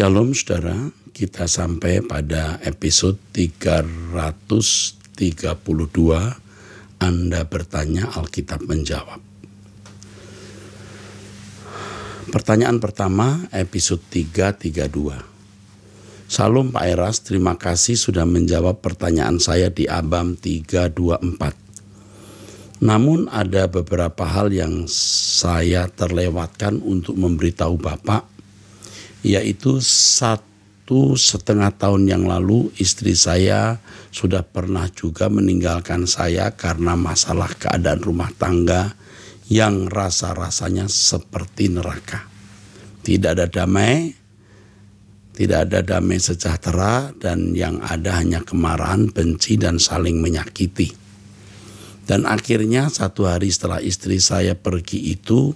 Shalom saudara, kita sampai pada episode 332 Anda bertanya Alkitab menjawab. Pertanyaan pertama episode 332. Salam Pak Eras, terima kasih sudah menjawab pertanyaan saya di Abam 324. Namun ada beberapa hal yang saya terlewatkan untuk memberitahu Bapak yaitu satu setengah tahun yang lalu istri saya sudah pernah juga meninggalkan saya karena masalah keadaan rumah tangga yang rasa-rasanya seperti neraka. Tidak ada damai, tidak ada damai sejahtera dan yang ada hanya kemarahan, benci dan saling menyakiti. Dan akhirnya satu hari setelah istri saya pergi itu,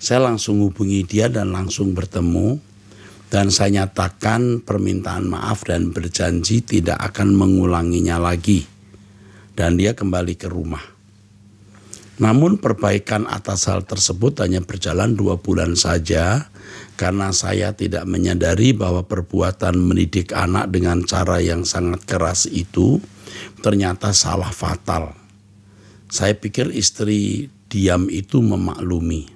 saya langsung hubungi dia dan langsung bertemu dan saya nyatakan permintaan maaf dan berjanji tidak akan mengulanginya lagi. Dan dia kembali ke rumah. Namun perbaikan atas hal tersebut hanya berjalan dua bulan saja karena saya tidak menyadari bahwa perbuatan mendidik anak dengan cara yang sangat keras itu ternyata salah fatal. Saya pikir istri diam itu memaklumi.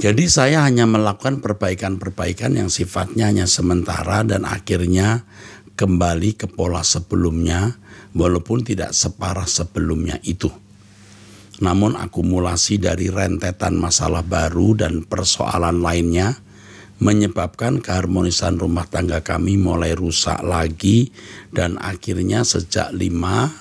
Jadi saya hanya melakukan perbaikan-perbaikan yang sifatnya hanya sementara dan akhirnya kembali ke pola sebelumnya walaupun tidak separah sebelumnya itu. Namun akumulasi dari rentetan masalah baru dan persoalan lainnya menyebabkan keharmonisan rumah tangga kami mulai rusak lagi dan akhirnya sejak lima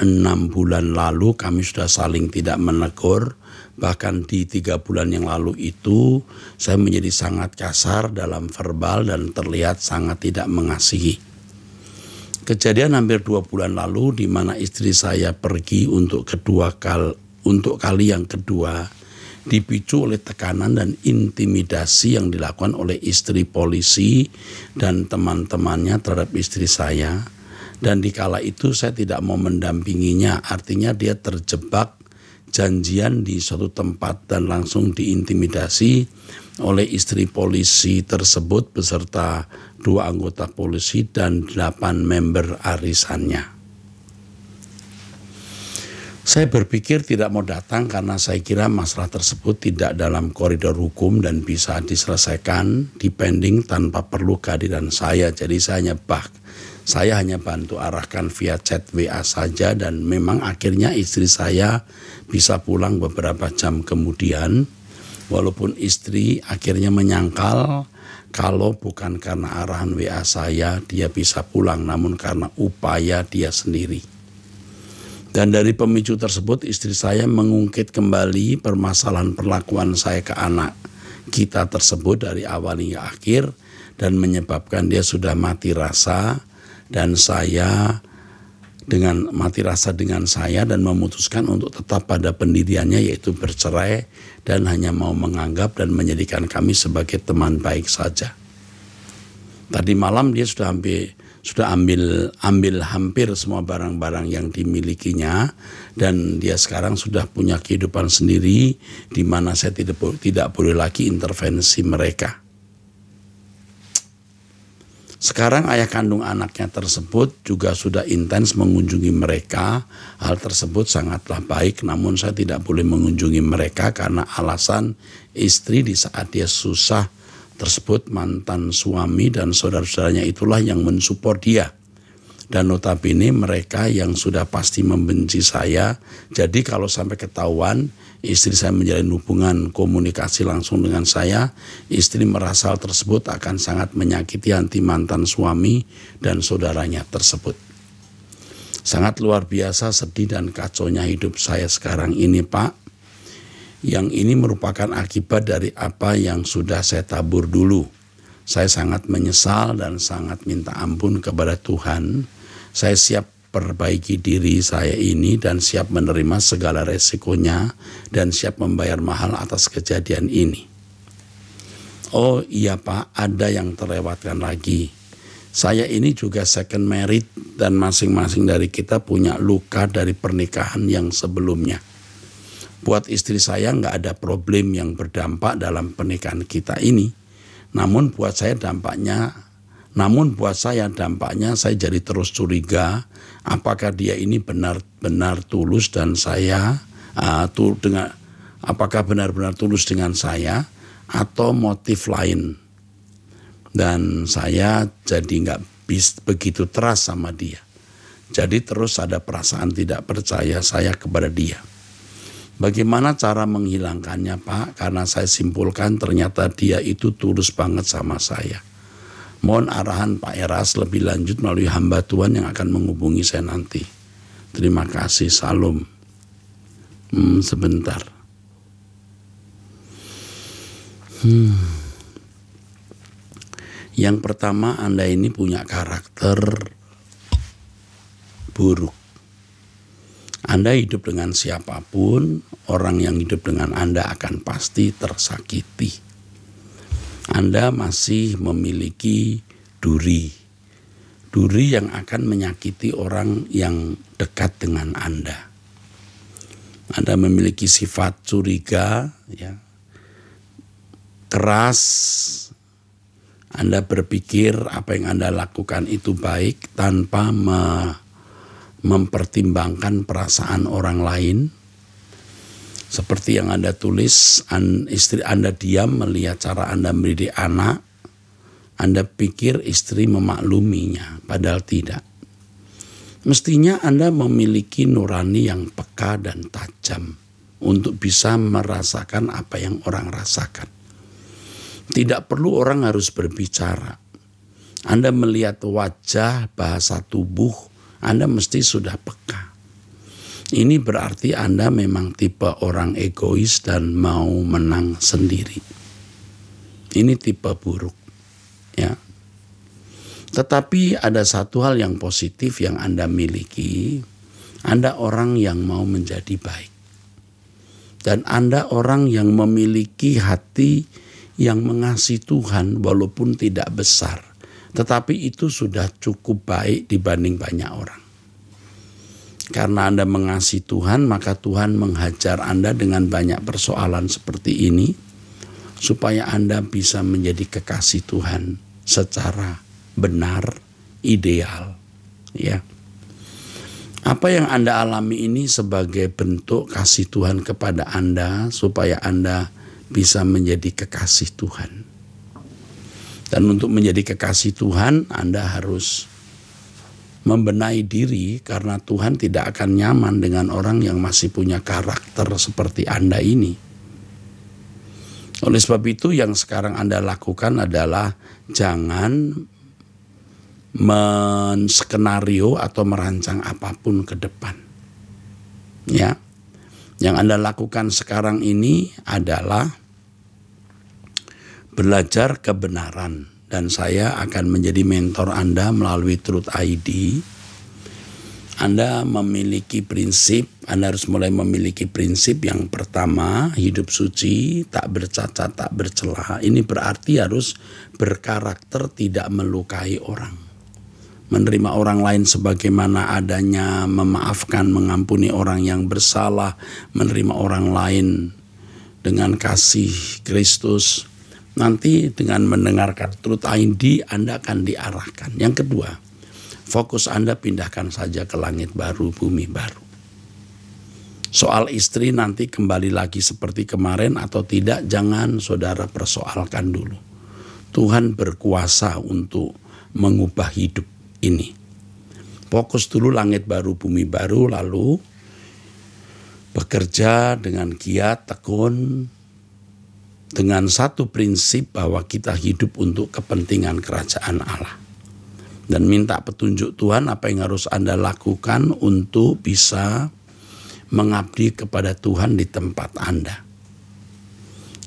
6 bulan lalu kami sudah saling tidak menegur Bahkan di tiga bulan yang lalu itu saya menjadi sangat kasar dalam verbal dan terlihat sangat tidak mengasihi. Kejadian hampir dua bulan lalu di mana istri saya pergi untuk kedua kal untuk kali yang kedua dipicu oleh tekanan dan intimidasi yang dilakukan oleh istri polisi dan teman-temannya terhadap istri saya. Dan di kala itu saya tidak mau mendampinginya, artinya dia terjebak janjian di suatu tempat dan langsung diintimidasi oleh istri polisi tersebut beserta dua anggota polisi dan delapan member arisannya. Saya berpikir tidak mau datang karena saya kira masalah tersebut tidak dalam koridor hukum dan bisa diselesaikan dipending tanpa perlu kehadiran saya. Jadi saya hanya bah saya hanya bantu arahkan via chat WA saja dan memang akhirnya istri saya bisa pulang beberapa jam kemudian. Walaupun istri akhirnya menyangkal kalau bukan karena arahan WA saya dia bisa pulang namun karena upaya dia sendiri. Dan dari pemicu tersebut istri saya mengungkit kembali permasalahan perlakuan saya ke anak kita tersebut dari awal hingga akhir dan menyebabkan dia sudah mati rasa dan saya dengan mati rasa dengan saya dan memutuskan untuk tetap pada pendiriannya yaitu bercerai dan hanya mau menganggap dan menjadikan kami sebagai teman baik saja. Tadi malam dia sudah ambil sudah ambil ambil hampir semua barang-barang yang dimilikinya dan dia sekarang sudah punya kehidupan sendiri di mana saya tidak tidak boleh lagi intervensi mereka. Sekarang ayah kandung anaknya tersebut juga sudah intens mengunjungi mereka. Hal tersebut sangatlah baik namun saya tidak boleh mengunjungi mereka karena alasan istri di saat dia susah tersebut mantan suami dan saudara-saudaranya itulah yang mensupport dia. Dan notabene mereka yang sudah pasti membenci saya. Jadi kalau sampai ketahuan istri saya menjalin hubungan komunikasi langsung dengan saya, istri merasa hal tersebut akan sangat menyakiti anti mantan suami dan saudaranya tersebut. Sangat luar biasa sedih dan kaconya hidup saya sekarang ini Pak. Yang ini merupakan akibat dari apa yang sudah saya tabur dulu. Saya sangat menyesal dan sangat minta ampun kepada Tuhan. Saya siap perbaiki diri saya ini dan siap menerima segala resikonya dan siap membayar mahal atas kejadian ini. Oh iya Pak, ada yang terlewatkan lagi. Saya ini juga second married dan masing-masing dari kita punya luka dari pernikahan yang sebelumnya. Buat istri saya nggak ada problem yang berdampak dalam pernikahan kita ini. Namun buat saya dampaknya, namun buat saya dampaknya saya jadi terus curiga apakah dia ini benar-benar tulus dan saya uh, dengan apakah benar-benar tulus dengan saya atau motif lain dan saya jadi nggak begitu teras sama dia jadi terus ada perasaan tidak percaya saya kepada dia bagaimana cara menghilangkannya pak karena saya simpulkan ternyata dia itu tulus banget sama saya Mohon arahan Pak Eras lebih lanjut melalui hamba Tuhan yang akan menghubungi saya nanti. Terima kasih, Salam. Hmm, sebentar. Hmm. Yang pertama, Anda ini punya karakter buruk. Anda hidup dengan siapapun, orang yang hidup dengan Anda akan pasti tersakiti. Anda masih memiliki duri. Duri yang akan menyakiti orang yang dekat dengan Anda. Anda memiliki sifat curiga, ya, keras, Anda berpikir apa yang Anda lakukan itu baik tanpa me mempertimbangkan perasaan orang lain, seperti yang Anda tulis, an, istri Anda diam melihat cara Anda mendidik anak, Anda pikir istri memakluminya, padahal tidak. Mestinya Anda memiliki nurani yang peka dan tajam untuk bisa merasakan apa yang orang rasakan. Tidak perlu orang harus berbicara. Anda melihat wajah, bahasa tubuh, Anda mesti sudah peka. Ini berarti Anda memang tipe orang egois dan mau menang sendiri. Ini tipe buruk. Ya. Tetapi ada satu hal yang positif yang Anda miliki. Anda orang yang mau menjadi baik. Dan Anda orang yang memiliki hati yang mengasihi Tuhan walaupun tidak besar. Tetapi itu sudah cukup baik dibanding banyak orang. Karena Anda mengasihi Tuhan, maka Tuhan menghajar Anda dengan banyak persoalan seperti ini, supaya Anda bisa menjadi kekasih Tuhan secara benar, ideal. Ya, apa yang Anda alami ini sebagai bentuk kasih Tuhan kepada Anda, supaya Anda bisa menjadi kekasih Tuhan. Dan untuk menjadi kekasih Tuhan, Anda harus membenahi diri karena Tuhan tidak akan nyaman dengan orang yang masih punya karakter seperti Anda ini. Oleh sebab itu yang sekarang Anda lakukan adalah jangan menskenario atau merancang apapun ke depan. Ya. Yang Anda lakukan sekarang ini adalah belajar kebenaran dan saya akan menjadi mentor Anda melalui Truth ID. Anda memiliki prinsip, Anda harus mulai memiliki prinsip yang pertama, hidup suci, tak bercacat, tak bercela. Ini berarti harus berkarakter tidak melukai orang. Menerima orang lain sebagaimana adanya, memaafkan, mengampuni orang yang bersalah, menerima orang lain dengan kasih Kristus Nanti dengan mendengarkan kartu ID Anda akan diarahkan. Yang kedua, fokus Anda pindahkan saja ke langit baru, bumi baru. Soal istri nanti kembali lagi seperti kemarin atau tidak, jangan saudara persoalkan dulu. Tuhan berkuasa untuk mengubah hidup ini. Fokus dulu langit baru, bumi baru, lalu bekerja dengan giat, tekun, dengan satu prinsip bahwa kita hidup untuk kepentingan kerajaan Allah. Dan minta petunjuk Tuhan apa yang harus Anda lakukan untuk bisa mengabdi kepada Tuhan di tempat Anda.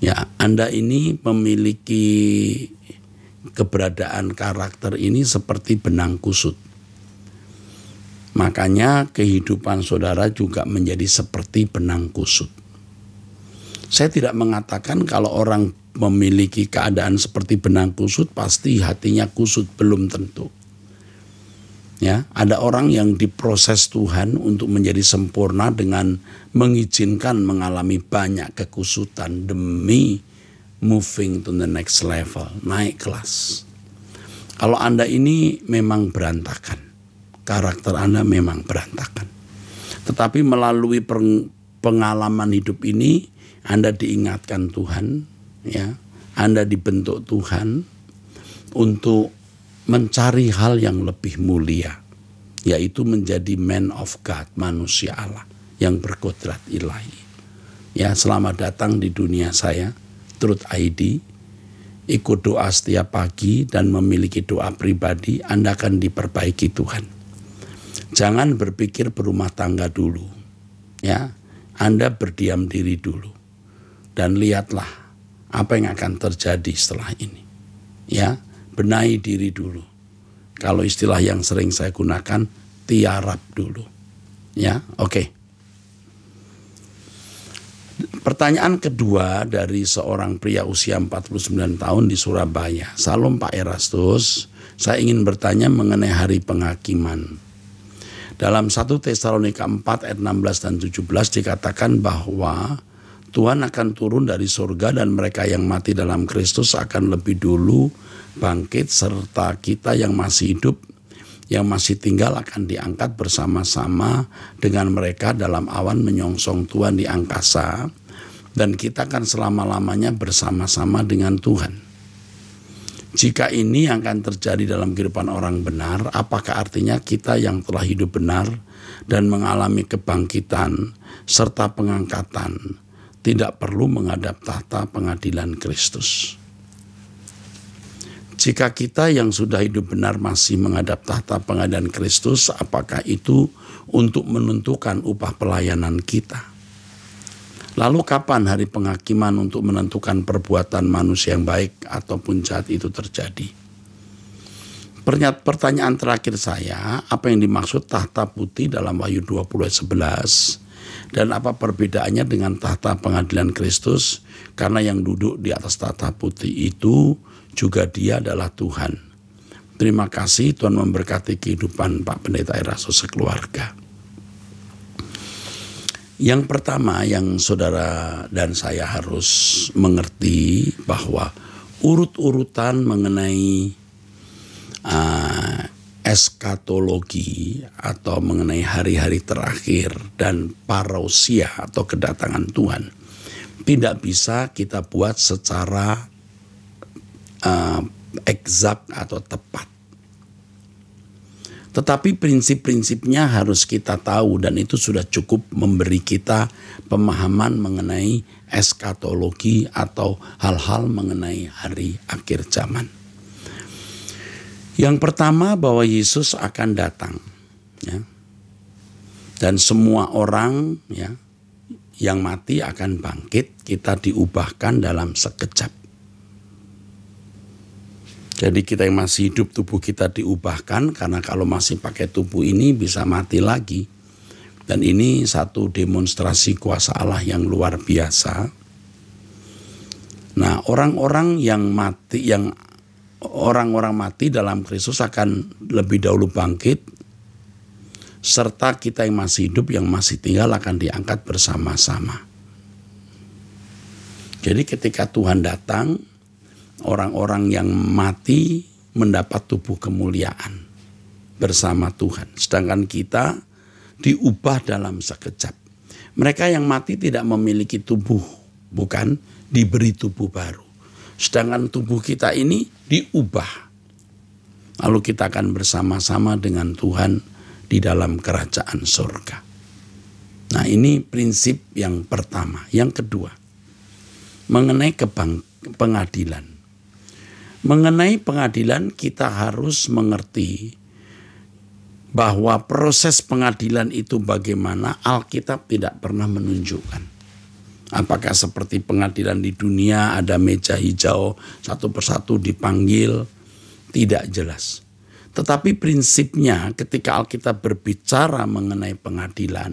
Ya, Anda ini memiliki keberadaan karakter ini seperti benang kusut. Makanya kehidupan saudara juga menjadi seperti benang kusut saya tidak mengatakan kalau orang memiliki keadaan seperti benang kusut pasti hatinya kusut belum tentu. Ya, ada orang yang diproses Tuhan untuk menjadi sempurna dengan mengizinkan mengalami banyak kekusutan demi moving to the next level, naik kelas. Kalau Anda ini memang berantakan, karakter Anda memang berantakan. Tetapi melalui pengalaman hidup ini, anda diingatkan Tuhan, ya. Anda dibentuk Tuhan untuk mencari hal yang lebih mulia, yaitu menjadi man of God, manusia Allah yang berkodrat ilahi. Ya, selamat datang di dunia saya, Truth ID. Ikut doa setiap pagi dan memiliki doa pribadi, Anda akan diperbaiki Tuhan. Jangan berpikir berumah tangga dulu. Ya, Anda berdiam diri dulu dan lihatlah apa yang akan terjadi setelah ini. Ya, benahi diri dulu. Kalau istilah yang sering saya gunakan, tiarap dulu. Ya, oke. Okay. Pertanyaan kedua dari seorang pria usia 49 tahun di Surabaya. Salam Pak Erastus, saya ingin bertanya mengenai hari penghakiman. Dalam 1 Tesalonika 4 ayat 16 dan 17 dikatakan bahwa Tuhan akan turun dari surga dan mereka yang mati dalam Kristus akan lebih dulu bangkit serta kita yang masih hidup yang masih tinggal akan diangkat bersama-sama dengan mereka dalam awan menyongsong Tuhan di angkasa dan kita akan selama-lamanya bersama-sama dengan Tuhan. Jika ini yang akan terjadi dalam kehidupan orang benar, apakah artinya kita yang telah hidup benar dan mengalami kebangkitan serta pengangkatan tidak perlu menghadap tahta pengadilan Kristus. Jika kita yang sudah hidup benar masih menghadap tahta pengadilan Kristus, apakah itu untuk menentukan upah pelayanan kita? Lalu kapan hari penghakiman untuk menentukan perbuatan manusia yang baik ataupun jahat itu terjadi? Pertanyaan terakhir saya, apa yang dimaksud tahta putih dalam Wahyu 20 ayat 11? Dan apa perbedaannya dengan tahta pengadilan Kristus? Karena yang duduk di atas tahta putih itu juga dia adalah Tuhan. Terima kasih Tuhan memberkati kehidupan Pak Pendeta Erasus sekeluarga. Yang pertama yang saudara dan saya harus mengerti bahwa urut-urutan mengenai uh, eskatologi atau mengenai hari-hari terakhir dan parousia atau kedatangan Tuhan tidak bisa kita buat secara uh, eh, eksak atau tepat. Tetapi prinsip-prinsipnya harus kita tahu dan itu sudah cukup memberi kita pemahaman mengenai eskatologi atau hal-hal mengenai hari akhir zaman. Yang pertama bahwa Yesus akan datang, ya. dan semua orang ya yang mati akan bangkit. Kita diubahkan dalam sekejap. Jadi kita yang masih hidup tubuh kita diubahkan karena kalau masih pakai tubuh ini bisa mati lagi. Dan ini satu demonstrasi kuasa Allah yang luar biasa. Nah, orang-orang yang mati yang orang-orang mati dalam Kristus akan lebih dahulu bangkit serta kita yang masih hidup yang masih tinggal akan diangkat bersama-sama. Jadi ketika Tuhan datang, orang-orang yang mati mendapat tubuh kemuliaan bersama Tuhan. Sedangkan kita diubah dalam sekejap. Mereka yang mati tidak memiliki tubuh, bukan diberi tubuh baru. Sedangkan tubuh kita ini diubah. Lalu kita akan bersama-sama dengan Tuhan di dalam kerajaan surga. Nah ini prinsip yang pertama. Yang kedua, mengenai kebang pengadilan. Mengenai pengadilan kita harus mengerti bahwa proses pengadilan itu bagaimana Alkitab tidak pernah menunjukkan. Apakah seperti pengadilan di dunia ada meja hijau satu persatu dipanggil? Tidak jelas. Tetapi prinsipnya ketika Alkitab berbicara mengenai pengadilan,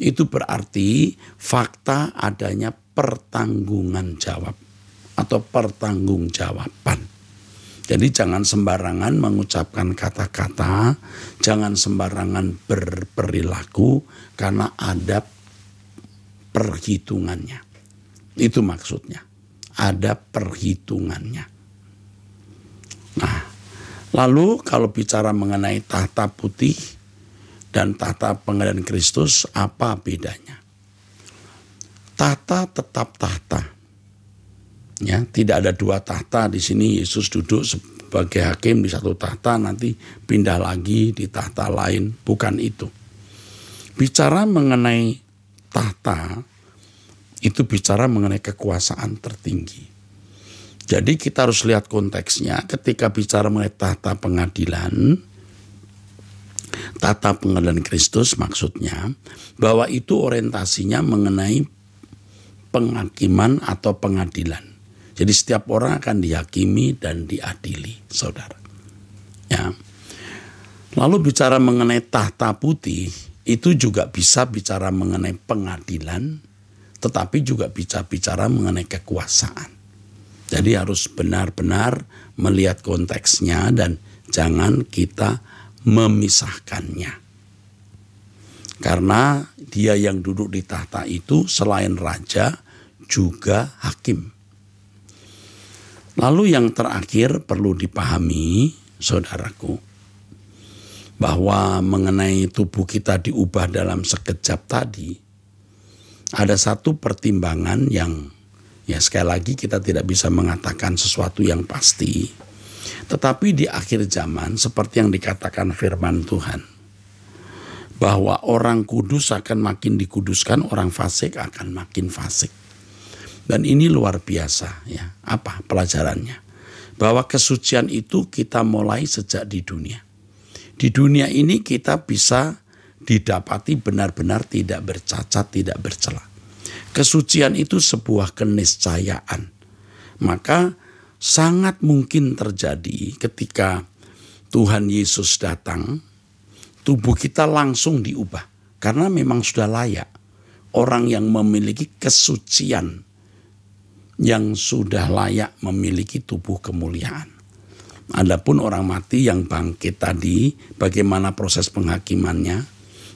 itu berarti fakta adanya pertanggungan jawab atau pertanggung jawaban. Jadi jangan sembarangan mengucapkan kata-kata, jangan sembarangan berperilaku karena ada perhitungannya. Itu maksudnya. Ada perhitungannya. Nah, lalu kalau bicara mengenai tahta putih dan tahta pengadilan Kristus, apa bedanya? Tahta tetap tahta. Ya, tidak ada dua tahta di sini Yesus duduk sebagai hakim di satu tahta nanti pindah lagi di tahta lain, bukan itu. Bicara mengenai tahta itu bicara mengenai kekuasaan tertinggi. Jadi kita harus lihat konteksnya ketika bicara mengenai tahta pengadilan, tata pengadilan Kristus maksudnya bahwa itu orientasinya mengenai penghakiman atau pengadilan. Jadi setiap orang akan dihakimi dan diadili, saudara. Ya. Lalu bicara mengenai tahta putih, itu juga bisa bicara mengenai pengadilan, tetapi juga bisa bicara mengenai kekuasaan. Jadi harus benar-benar melihat konteksnya dan jangan kita memisahkannya. Karena dia yang duduk di tahta itu selain raja juga hakim. Lalu yang terakhir perlu dipahami saudaraku bahwa mengenai tubuh kita diubah dalam sekejap tadi, ada satu pertimbangan yang ya sekali lagi kita tidak bisa mengatakan sesuatu yang pasti. Tetapi di akhir zaman seperti yang dikatakan firman Tuhan bahwa orang kudus akan makin dikuduskan, orang fasik akan makin fasik. Dan ini luar biasa ya. Apa pelajarannya? Bahwa kesucian itu kita mulai sejak di dunia di dunia ini kita bisa didapati benar-benar tidak bercacat, tidak bercela. Kesucian itu sebuah keniscayaan. Maka sangat mungkin terjadi ketika Tuhan Yesus datang, tubuh kita langsung diubah karena memang sudah layak orang yang memiliki kesucian yang sudah layak memiliki tubuh kemuliaan. Adapun orang mati yang bangkit tadi, bagaimana proses penghakimannya,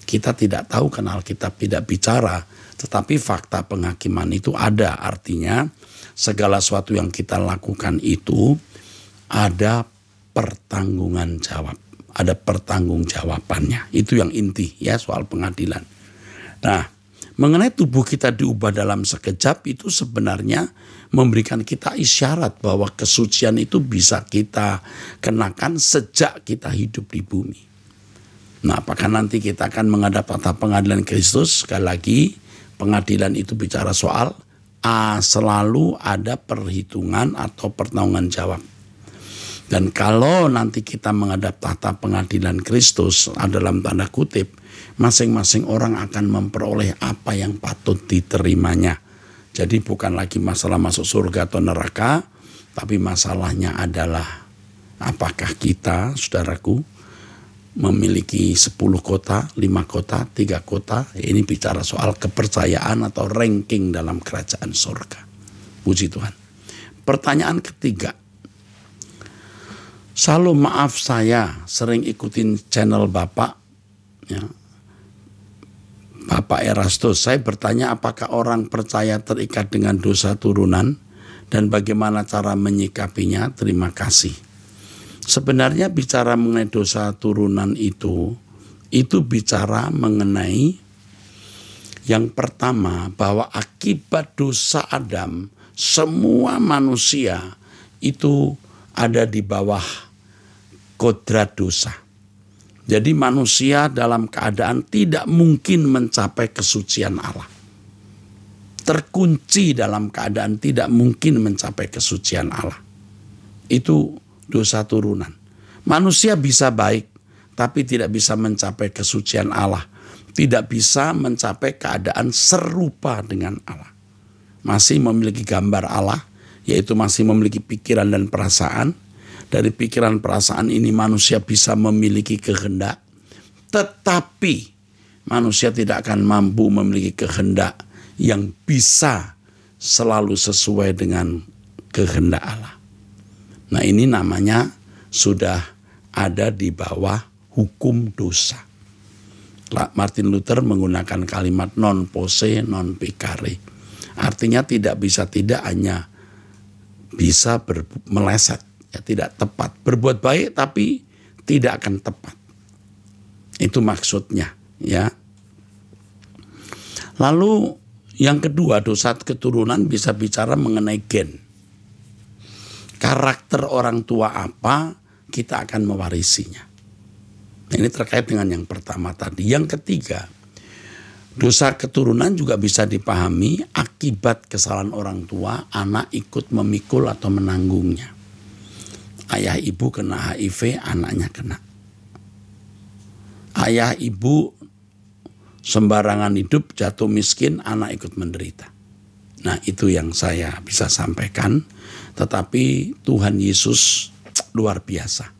kita tidak tahu karena kita tidak bicara, tetapi fakta penghakiman itu ada. Artinya, segala sesuatu yang kita lakukan itu ada pertanggungan jawab, ada pertanggung jawabannya. Itu yang inti ya soal pengadilan. Nah, mengenai tubuh kita diubah dalam sekejap itu sebenarnya memberikan kita isyarat bahwa kesucian itu bisa kita kenakan sejak kita hidup di bumi. Nah, apakah nanti kita akan menghadap tata pengadilan Kristus? Sekali lagi, pengadilan itu bicara soal A, selalu ada perhitungan atau pertanggungan jawab. Dan kalau nanti kita menghadap tahta pengadilan Kristus ah, dalam tanda kutip, masing-masing orang akan memperoleh apa yang patut diterimanya. Jadi bukan lagi masalah masuk surga atau neraka, tapi masalahnya adalah apakah kita, saudaraku, memiliki 10 kota, 5 kota, 3 kota. Ini bicara soal kepercayaan atau ranking dalam kerajaan surga. Puji Tuhan. Pertanyaan ketiga. Selalu maaf saya sering ikutin channel Bapak. Ya, Bapak Erastus, saya bertanya apakah orang percaya terikat dengan dosa turunan dan bagaimana cara menyikapinya? Terima kasih. Sebenarnya bicara mengenai dosa turunan itu, itu bicara mengenai yang pertama bahwa akibat dosa Adam, semua manusia itu ada di bawah kodrat dosa jadi manusia dalam keadaan tidak mungkin mencapai kesucian Allah. Terkunci dalam keadaan tidak mungkin mencapai kesucian Allah. Itu dosa turunan. Manusia bisa baik, tapi tidak bisa mencapai kesucian Allah. Tidak bisa mencapai keadaan serupa dengan Allah. Masih memiliki gambar Allah, yaitu masih memiliki pikiran dan perasaan, dari pikiran perasaan ini manusia bisa memiliki kehendak, tetapi manusia tidak akan mampu memiliki kehendak yang bisa selalu sesuai dengan kehendak Allah. Nah, ini namanya sudah ada di bawah hukum dosa. Martin Luther menggunakan kalimat non pose non picare. Artinya tidak bisa tidak hanya bisa ber, meleset ya tidak tepat. Berbuat baik tapi tidak akan tepat. Itu maksudnya, ya. Lalu yang kedua, dosa keturunan bisa bicara mengenai gen. Karakter orang tua apa, kita akan mewarisinya. Nah, ini terkait dengan yang pertama tadi. Yang ketiga, dosa keturunan juga bisa dipahami akibat kesalahan orang tua, anak ikut memikul atau menanggungnya ayah ibu kena HIV, anaknya kena. Ayah ibu sembarangan hidup, jatuh miskin, anak ikut menderita. Nah, itu yang saya bisa sampaikan, tetapi Tuhan Yesus luar biasa.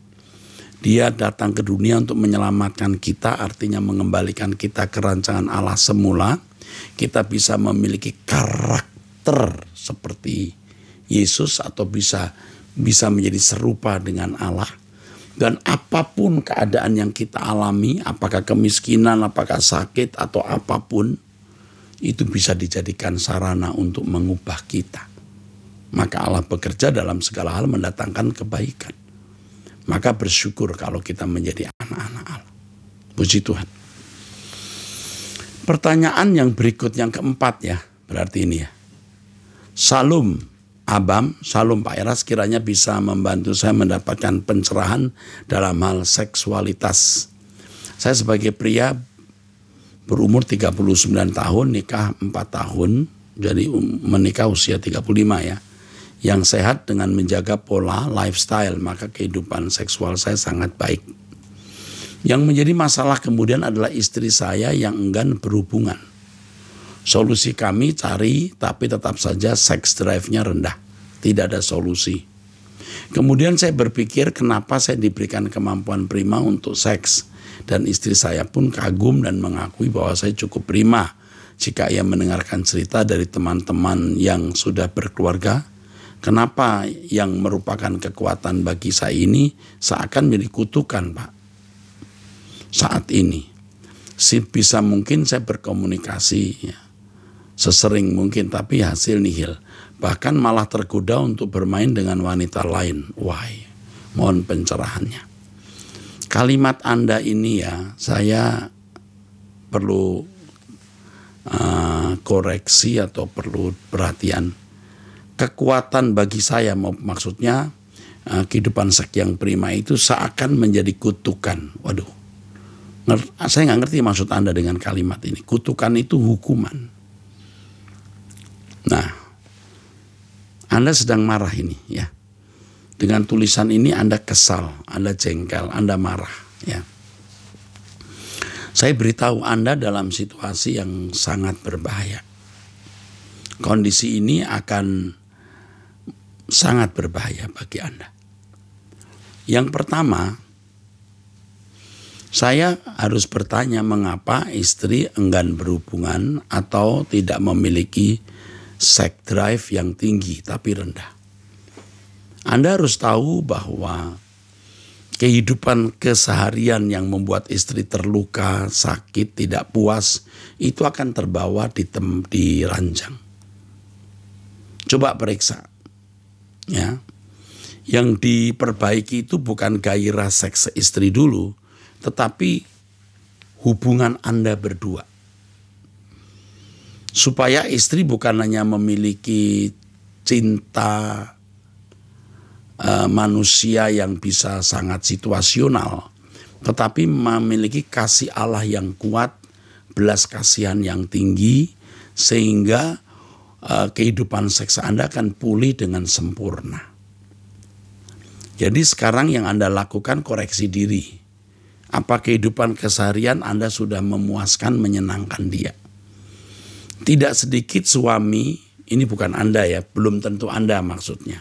Dia datang ke dunia untuk menyelamatkan kita, artinya mengembalikan kita ke rancangan Allah semula. Kita bisa memiliki karakter seperti Yesus atau bisa bisa menjadi serupa dengan Allah. Dan apapun keadaan yang kita alami, apakah kemiskinan, apakah sakit, atau apapun, itu bisa dijadikan sarana untuk mengubah kita. Maka Allah bekerja dalam segala hal mendatangkan kebaikan. Maka bersyukur kalau kita menjadi anak-anak Allah. Puji Tuhan. Pertanyaan yang berikut yang keempat ya, berarti ini ya. salum. Abam, Shalom Pak Eras kiranya bisa membantu saya mendapatkan pencerahan dalam hal seksualitas. Saya sebagai pria berumur 39 tahun, nikah 4 tahun, jadi um, menikah usia 35 ya. Yang sehat dengan menjaga pola lifestyle, maka kehidupan seksual saya sangat baik. Yang menjadi masalah kemudian adalah istri saya yang enggan berhubungan Solusi kami cari, tapi tetap saja sex drive-nya rendah. Tidak ada solusi. Kemudian saya berpikir kenapa saya diberikan kemampuan prima untuk seks. Dan istri saya pun kagum dan mengakui bahwa saya cukup prima. Jika ia mendengarkan cerita dari teman-teman yang sudah berkeluarga, kenapa yang merupakan kekuatan bagi saya ini seakan menjadi kutukan Pak. Saat ini. Bisa mungkin saya berkomunikasi ya sesering mungkin tapi hasil nihil. Bahkan malah tergoda untuk bermain dengan wanita lain. Why? Mohon pencerahannya. Kalimat Anda ini ya, saya perlu uh, koreksi atau perlu perhatian. Kekuatan bagi saya maksudnya uh, kehidupan sek yang prima itu seakan menjadi kutukan. Waduh. Saya nggak ngerti maksud Anda dengan kalimat ini. Kutukan itu hukuman Nah, Anda sedang marah ini ya. Dengan tulisan ini Anda kesal, Anda jengkel, Anda marah ya. Saya beritahu Anda dalam situasi yang sangat berbahaya. Kondisi ini akan sangat berbahaya bagi Anda. Yang pertama, saya harus bertanya mengapa istri enggan berhubungan atau tidak memiliki sex drive yang tinggi tapi rendah. Anda harus tahu bahwa kehidupan keseharian yang membuat istri terluka, sakit, tidak puas, itu akan terbawa di, tem di ranjang. Coba periksa. Ya. Yang diperbaiki itu bukan gairah seks istri dulu, tetapi hubungan Anda berdua supaya istri bukan hanya memiliki cinta uh, manusia yang bisa sangat situasional, tetapi memiliki kasih Allah yang kuat, belas kasihan yang tinggi, sehingga uh, kehidupan seks Anda akan pulih dengan sempurna. Jadi sekarang yang Anda lakukan koreksi diri. Apa kehidupan keseharian Anda sudah memuaskan, menyenangkan dia? Tidak sedikit suami, ini bukan Anda ya, belum tentu Anda maksudnya.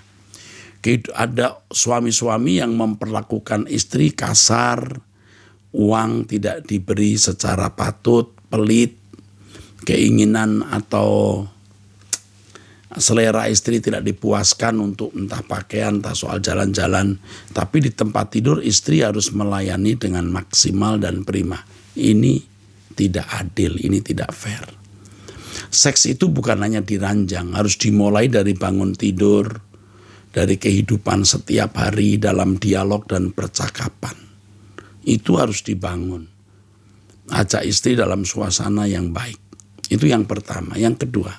Ada suami-suami yang memperlakukan istri kasar, uang tidak diberi secara patut, pelit, keinginan atau selera istri tidak dipuaskan untuk entah pakaian, entah soal jalan-jalan. Tapi di tempat tidur istri harus melayani dengan maksimal dan prima. Ini tidak adil, ini tidak fair seks itu bukan hanya diranjang, harus dimulai dari bangun tidur, dari kehidupan setiap hari dalam dialog dan percakapan. Itu harus dibangun. Ajak istri dalam suasana yang baik. Itu yang pertama. Yang kedua,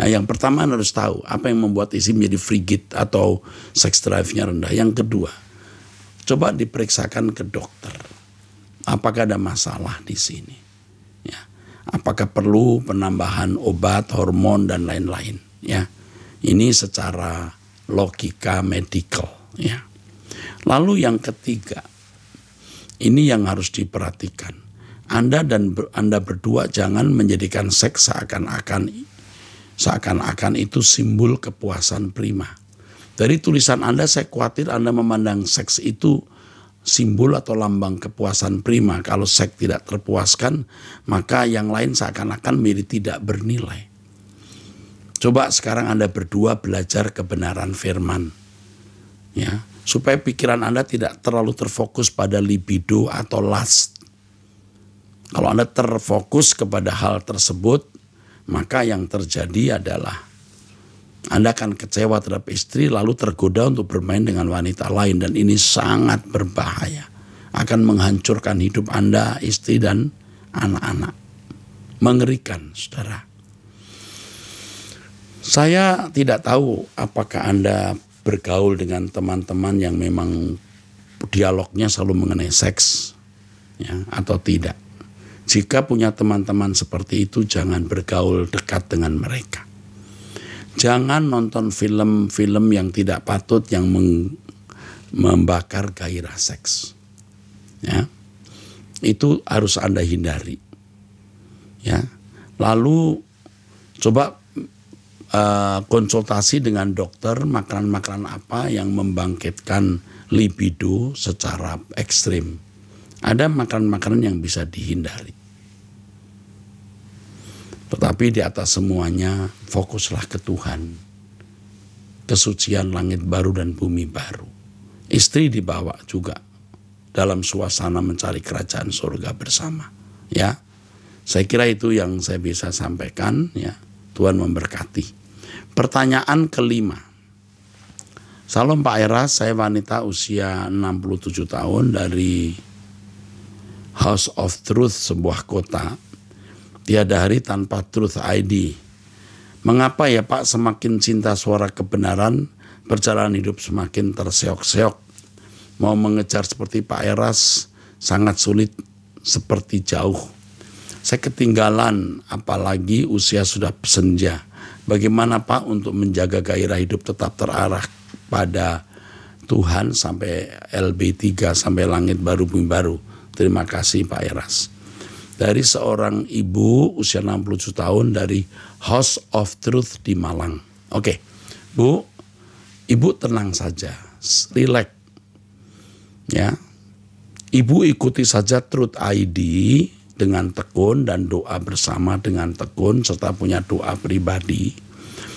nah yang pertama harus tahu apa yang membuat istri menjadi frigid atau sex drive-nya rendah. Yang kedua, coba diperiksakan ke dokter. Apakah ada masalah di sini? apakah perlu penambahan obat, hormon dan lain-lain ya. Ini secara logika medical ya. Lalu yang ketiga, ini yang harus diperhatikan. Anda dan ber, Anda berdua jangan menjadikan seks seakan-akan seakan-akan itu simbol kepuasan prima. Dari tulisan Anda saya khawatir Anda memandang seks itu simbol atau lambang kepuasan prima. Kalau seks tidak terpuaskan, maka yang lain seakan-akan menjadi tidak bernilai. Coba sekarang Anda berdua belajar kebenaran firman. Ya, supaya pikiran Anda tidak terlalu terfokus pada libido atau lust. Kalau Anda terfokus kepada hal tersebut, maka yang terjadi adalah anda akan kecewa terhadap istri lalu tergoda untuk bermain dengan wanita lain dan ini sangat berbahaya. Akan menghancurkan hidup Anda, istri dan anak-anak. Mengerikan, Saudara. Saya tidak tahu apakah Anda bergaul dengan teman-teman yang memang dialognya selalu mengenai seks ya atau tidak. Jika punya teman-teman seperti itu jangan bergaul dekat dengan mereka. Jangan nonton film-film yang tidak patut yang membakar gairah seks. Ya. Itu harus Anda hindari. Ya. Lalu coba uh, konsultasi dengan dokter makanan-makanan apa yang membangkitkan libido secara ekstrim. Ada makanan-makanan yang bisa dihindari. Tetapi di atas semuanya fokuslah ke Tuhan. Kesucian langit baru dan bumi baru. Istri dibawa juga dalam suasana mencari kerajaan surga bersama. Ya, saya kira itu yang saya bisa sampaikan. Ya, Tuhan memberkati. Pertanyaan kelima. Salam Pak Era, saya wanita usia 67 tahun dari House of Truth sebuah kota Tiada hari tanpa Truth ID. Mengapa ya Pak semakin cinta suara kebenaran, perjalanan hidup semakin terseok-seok. Mau mengejar seperti Pak Eras, sangat sulit seperti jauh. Saya ketinggalan, apalagi usia sudah senja. Bagaimana Pak untuk menjaga gairah hidup tetap terarah pada Tuhan sampai LB3 sampai langit baru bumi baru. Terima kasih Pak Eras dari seorang ibu usia 67 tahun dari House of Truth di Malang. Oke, okay. Bu, ibu tenang saja, relax. Ya, ibu ikuti saja Truth ID dengan tekun dan doa bersama dengan tekun serta punya doa pribadi.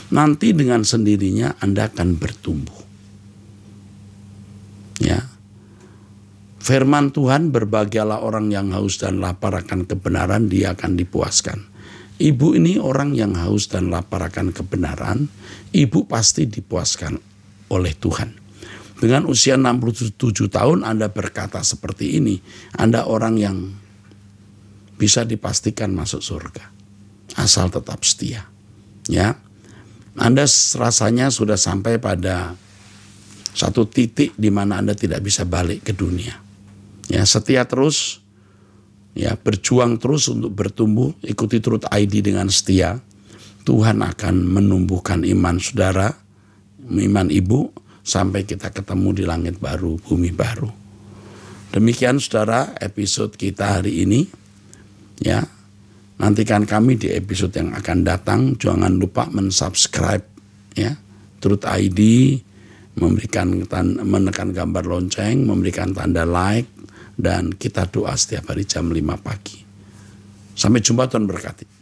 Nanti dengan sendirinya Anda akan bertumbuh. Ya, Firman Tuhan berbagialah orang yang haus dan lapar akan kebenaran dia akan dipuaskan. Ibu ini orang yang haus dan lapar akan kebenaran, ibu pasti dipuaskan oleh Tuhan. Dengan usia 67 tahun Anda berkata seperti ini, Anda orang yang bisa dipastikan masuk surga asal tetap setia. Ya. Anda rasanya sudah sampai pada satu titik di mana Anda tidak bisa balik ke dunia Ya, setia terus ya berjuang terus untuk bertumbuh, ikuti terus ID dengan setia. Tuhan akan menumbuhkan iman saudara, iman ibu sampai kita ketemu di langit baru, bumi baru. Demikian saudara episode kita hari ini. Ya. Nantikan kami di episode yang akan datang. Jangan lupa mensubscribe ya. Truth ID memberikan menekan gambar lonceng, memberikan tanda like dan kita doa setiap hari jam 5 pagi. Sampai jumpa Tuhan berkati.